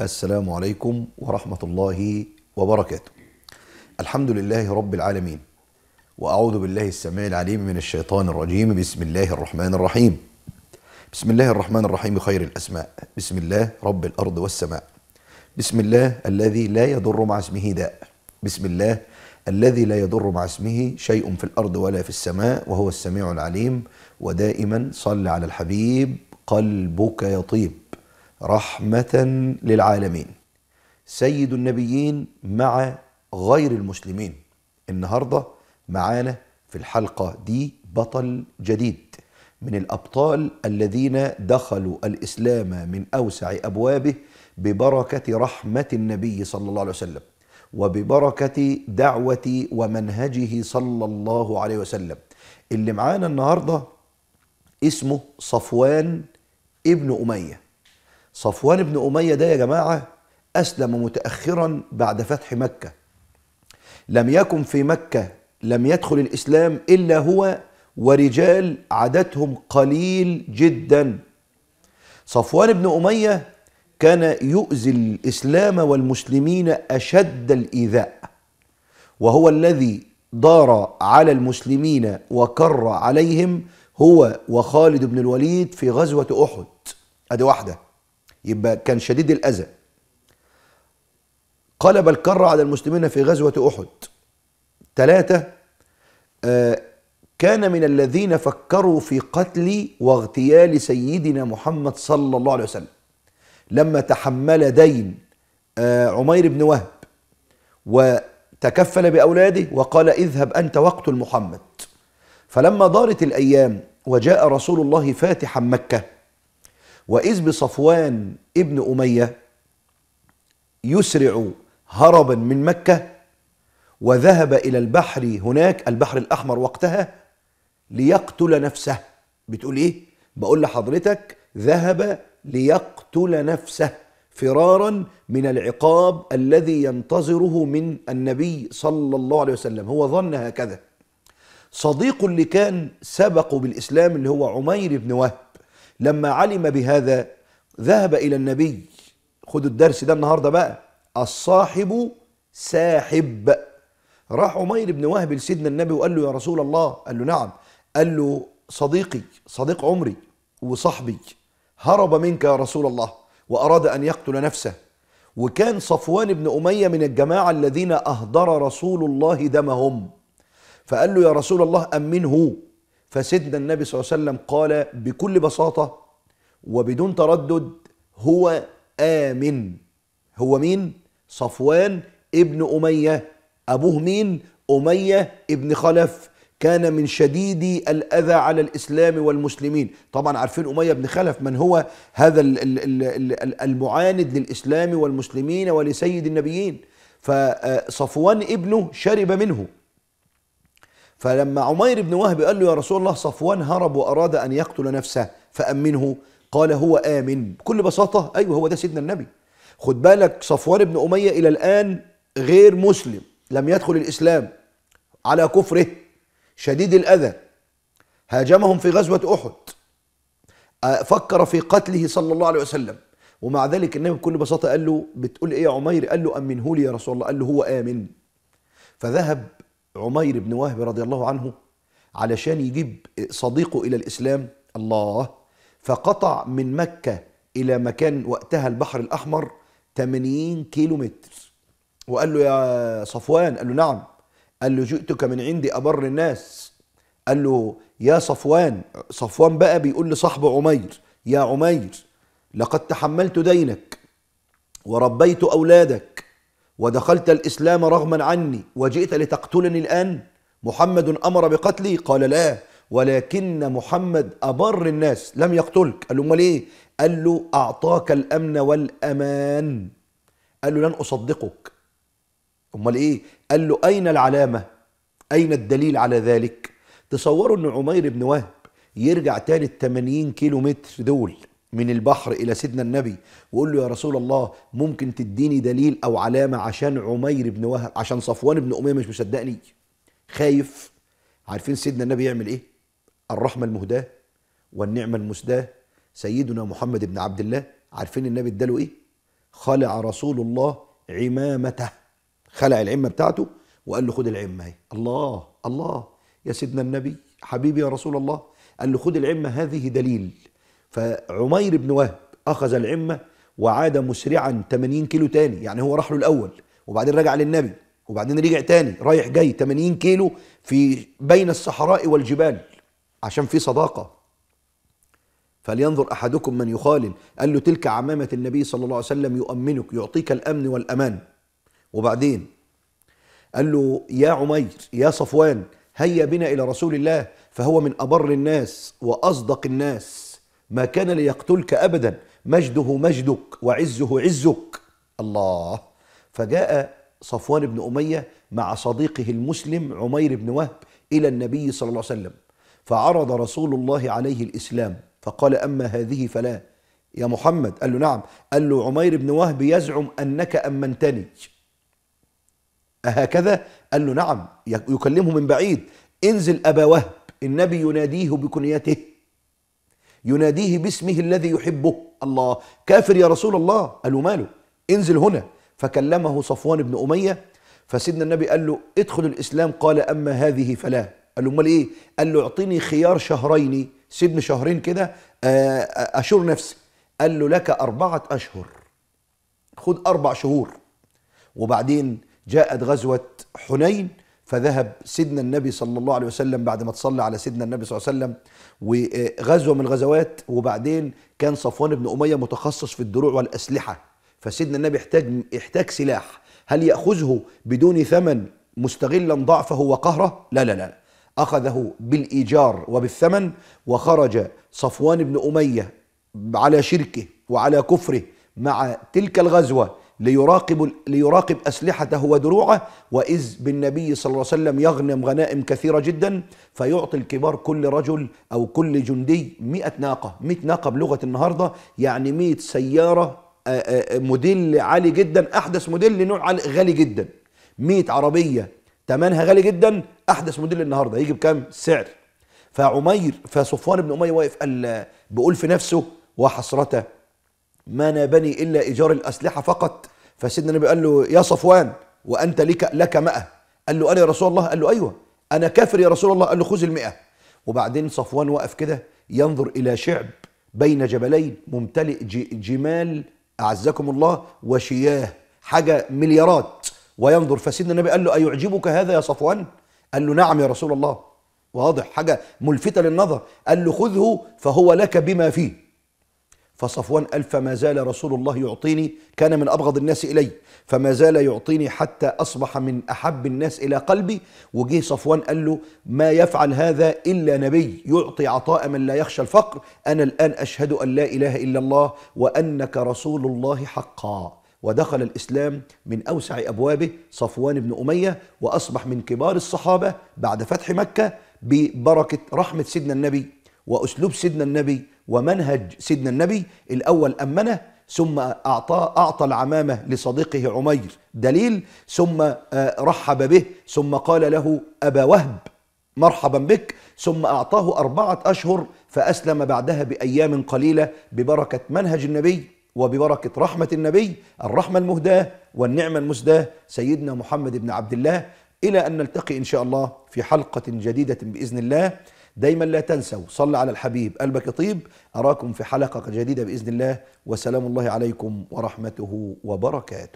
السلام عليكم ورحمة الله وبركاته. الحمد لله رب العالمين. وأعوذ بالله السميع العليم من الشيطان الرجيم بسم الله الرحمن الرحيم. بسم الله الرحمن الرحيم خير الأسماء، بسم الله رب الأرض والسماء. بسم الله الذي لا يضر مع اسمه داء. بسم الله الذي لا يضر مع اسمه شيء في الأرض ولا في السماء وهو السميع العليم ودائما صل على الحبيب قلبك يطيب. رحمة للعالمين سيد النبيين مع غير المسلمين النهاردة معانا في الحلقة دي بطل جديد من الأبطال الذين دخلوا الإسلام من أوسع أبوابه ببركة رحمة النبي صلى الله عليه وسلم وببركة دعوة ومنهجه صلى الله عليه وسلم اللي معانا النهاردة اسمه صفوان ابن أمية صفوان بن أمية ده يا جماعة أسلم متأخرا بعد فتح مكة لم يكن في مكة لم يدخل الإسلام إلا هو ورجال عددهم قليل جدا صفوان بن أمية كان يؤذي الإسلام والمسلمين أشد الإيذاء وهو الذي دار على المسلمين وكر عليهم هو وخالد بن الوليد في غزوة أحد أدي واحدة يبقى كان شديد الأذى قلب الكرة على المسلمين في غزوة أحد ثلاثة آه كان من الذين فكروا في قتل واغتيال سيدنا محمد صلى الله عليه وسلم لما تحمل دين آه عمير بن وهب وتكفل بأولاده وقال اذهب أنت وقت محمد فلما دارت الأيام وجاء رسول الله فاتحا مكة وإذ بصفوان ابن أمية يسرع هربا من مكة وذهب إلى البحر هناك البحر الأحمر وقتها ليقتل نفسه بتقول إيه؟ بقول لحضرتك ذهب ليقتل نفسه فرارا من العقاب الذي ينتظره من النبي صلى الله عليه وسلم هو ظن هكذا صديقه اللي كان سبقه بالإسلام اللي هو عمير بن وهب لما علم بهذا ذهب إلى النبي خدوا الدرس ده النهاردة بقى الصاحب ساحب راح عمير بن وهب لسيدنا النبي وقال له يا رسول الله قال له نعم قال له صديقي صديق عمري وصحبي هرب منك يا رسول الله وأراد أن يقتل نفسه وكان صفوان بن أمية من الجماعة الذين أهدر رسول الله دمهم فقال له يا رسول الله أمنه فسيدنا النبي صلى الله عليه وسلم قال بكل بساطة وبدون تردد هو آمن هو مين؟ صفوان ابن أمية أبوه مين؟ أمية ابن خلف كان من شديد الأذى على الإسلام والمسلمين طبعا عارفين أمية بن خلف من هو هذا المعاند للإسلام والمسلمين ولسيد النبيين فصفوان ابنه شرب منه فلما عمير بن وهب قال له يا رسول الله صفوان هرب وأراد أن يقتل نفسه فأمنه قال هو آمن بكل بساطة أيوه هو ده سيدنا النبي خد بالك صفوان بن أمية إلى الآن غير مسلم لم يدخل الإسلام على كفره شديد الأذى هاجمهم في غزوة أحد فكر في قتله صلى الله عليه وسلم ومع ذلك النبي بكل بساطة قال له بتقول إيه يا عمير قال له أمنه لي يا رسول الله قال له هو آمن فذهب عمير بن وهب رضي الله عنه علشان يجيب صديقه إلى الإسلام الله فقطع من مكة إلى مكان وقتها البحر الأحمر 80 كيلو متر وقال له يا صفوان قال له نعم قال له جئتك من عندي أبر الناس قال له يا صفوان صفوان بقى بيقول لصاحبه عمير يا عمير لقد تحملت دينك وربيت أولادك ودخلت الإسلام رغما عني وجئت لتقتلني الآن محمد أمر بقتلي قال لا ولكن محمد أبر الناس لم يقتلك قال له أمال إيه قال له أعطاك الأمن والأمان قال له لن أصدقك أمال إيه قال له أين العلامة أين الدليل على ذلك تصوروا أن عمير بن وهب يرجع تاني التمانين كيلو متر دول من البحر إلى سيدنا النبي وقول له يا رسول الله ممكن تديني دليل أو علامة عشان عمير بن وهب عشان صفوان بن أمية مش مصدقني خايف عارفين سيدنا النبي يعمل إيه الرحمة المهداة والنعمة المسداة سيدنا محمد بن عبد الله عارفين النبي اداله إيه خلع رسول الله عمامته خلع العمة بتاعته وقال له خد العمة هي. الله الله يا سيدنا النبي حبيبي يا رسول الله قال له خد العمة هذه دليل فعمير بن وهب أخذ العمة وعاد مسرعا 80 كيلو تاني يعني هو راح له الأول وبعدين رجع للنبي وبعدين رجع تاني رايح جاي 80 كيلو في بين الصحراء والجبال عشان في صداقة فلينظر أحدكم من يخالل قال له تلك عمامة النبي صلى الله عليه وسلم يؤمنك يعطيك الأمن والأمان وبعدين قال له يا عمير يا صفوان هيا بنا إلى رسول الله فهو من أبر الناس وأصدق الناس ما كان ليقتلك أبدا مجده مجدك وعزه عزك الله فجاء صفوان بن أمية مع صديقه المسلم عمير بن وهب إلى النبي صلى الله عليه وسلم فعرض رسول الله عليه الإسلام فقال أما هذه فلا يا محمد قال له نعم قال له عمير بن وهب يزعم أنك أمنتني أهكذا قال له نعم يكلمه من بعيد انزل أبا وهب النبي يناديه بكنيته يناديه باسمه الذي يحبه الله كافر يا رسول الله قالوا ماله انزل هنا فكلمه صفوان بن أمية فسيدنا النبي قال له ادخل الإسلام قال أما هذه فلا قال له امال ايه قال له اعطيني خيار شهرين سيبني شهرين كده آه، آه، اشور نفسي قال له لك أربعة أشهر خد أربع شهور وبعدين جاءت غزوة حنين فذهب سيدنا النبي صلى الله عليه وسلم بعد ما تصلى على سيدنا النبي صلى الله عليه وسلم وغزوه من الغزوات وبعدين كان صفوان بن اميه متخصص في الدروع والاسلحه فسيدنا النبي احتاج احتاج سلاح هل ياخذه بدون ثمن مستغلا ضعفه وقهره لا لا لا اخذه بالايجار وبالثمن وخرج صفوان بن اميه على شركه وعلى كفره مع تلك الغزوه ليراقب ليراقب اسلحته ودروعه واذ بالنبي صلى الله عليه وسلم يغنم غنائم كثيره جدا فيعطي الكبار كل رجل او كل جندي 100 ناقه 100 ناقه بلغه النهارده يعني 100 سياره آه، آه، آه، موديل عالي جدا احدث موديل لنوع غالي جدا 100 عربيه ثمنها غالي جدا احدث موديل النهارده يجي بكام سعر فعمير فصفوان بن اميه واقف قال بيقول في نفسه وحسرته ما نابني إلا إيجار الأسلحة فقط فسيدنا النبي قال له يا صفوان وأنت لك لك مئة قال له أنا يا رسول الله قال له أيوه أنا كافر يا رسول الله قال له خذ المئة وبعدين صفوان وقف كده ينظر إلى شعب بين جبلين ممتلئ جمال أعزكم الله وشياه حاجة مليارات وينظر فسيدنا النبي قال له أيعجبك هذا يا صفوان قال له نعم يا رسول الله واضح حاجة ملفتة للنظر قال له خذه فهو لك بما فيه فصفوان قال فما زال رسول الله يعطيني كان من أبغض الناس إلي فما زال يعطيني حتى أصبح من أحب الناس إلى قلبي وجه صفوان قال له ما يفعل هذا إلا نبي يعطي عطاء من لا يخشى الفقر أنا الآن أشهد أن لا إله إلا الله وأنك رسول الله حقا ودخل الإسلام من أوسع أبوابه صفوان بن أمية وأصبح من كبار الصحابة بعد فتح مكة ببركة رحمة سيدنا النبي وأسلوب سيدنا النبي ومنهج سيدنا النبي الأول أمنه ثم أعطى, أعطى العمامة لصديقه عمير دليل ثم آه، رحب به ثم قال له أبا وهب مرحبا بك ثم أعطاه أربعة أشهر فأسلم بعدها بأيام قليلة ببركة منهج النبي وببركة رحمة النبي الرحمة المهداة والنعمة المسداة سيدنا محمد بن عبد الله إلى أن نلتقي إن شاء الله في حلقة جديدة بإذن الله دايما لا تنسوا صل على الحبيب قلبك يطيب أراكم في حلقة جديدة بإذن الله وسلام الله عليكم ورحمته وبركاته